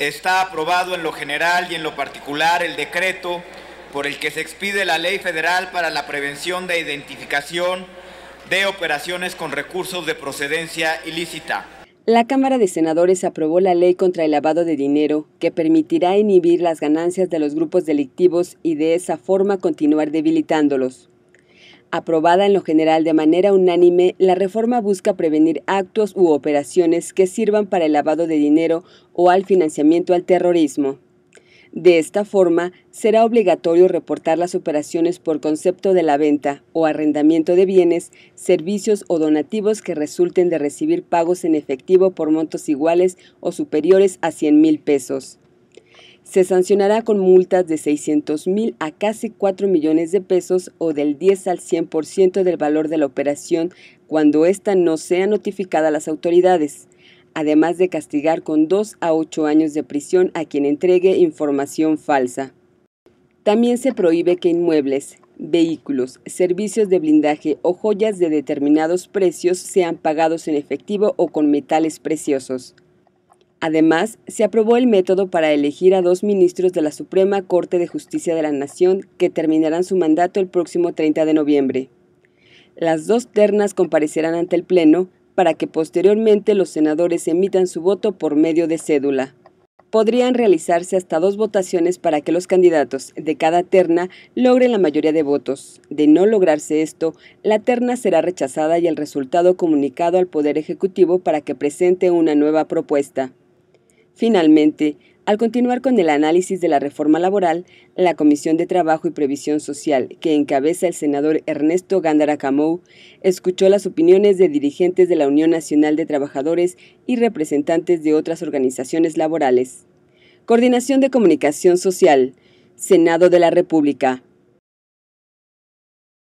está aprobado en lo general y en lo particular el decreto por el que se expide la Ley Federal para la Prevención de Identificación de Operaciones con Recursos de Procedencia Ilícita. La Cámara de Senadores aprobó la ley contra el lavado de dinero que permitirá inhibir las ganancias de los grupos delictivos y de esa forma continuar debilitándolos. Aprobada en lo general de manera unánime, la reforma busca prevenir actos u operaciones que sirvan para el lavado de dinero o al financiamiento al terrorismo. De esta forma, será obligatorio reportar las operaciones por concepto de la venta o arrendamiento de bienes, servicios o donativos que resulten de recibir pagos en efectivo por montos iguales o superiores a 100 mil pesos se sancionará con multas de 600 mil a casi 4 millones de pesos o del 10 al 100% del valor de la operación cuando ésta no sea notificada a las autoridades, además de castigar con 2 a 8 años de prisión a quien entregue información falsa. También se prohíbe que inmuebles, vehículos, servicios de blindaje o joyas de determinados precios sean pagados en efectivo o con metales preciosos. Además, se aprobó el método para elegir a dos ministros de la Suprema Corte de Justicia de la Nación que terminarán su mandato el próximo 30 de noviembre. Las dos ternas comparecerán ante el Pleno para que posteriormente los senadores emitan su voto por medio de cédula. Podrían realizarse hasta dos votaciones para que los candidatos de cada terna logren la mayoría de votos. De no lograrse esto, la terna será rechazada y el resultado comunicado al Poder Ejecutivo para que presente una nueva propuesta. Finalmente, al continuar con el análisis de la reforma laboral, la Comisión de Trabajo y Previsión Social, que encabeza el senador Ernesto Gándara Camou, escuchó las opiniones de dirigentes de la Unión Nacional de Trabajadores y representantes de otras organizaciones laborales. Coordinación de Comunicación Social, Senado de la República.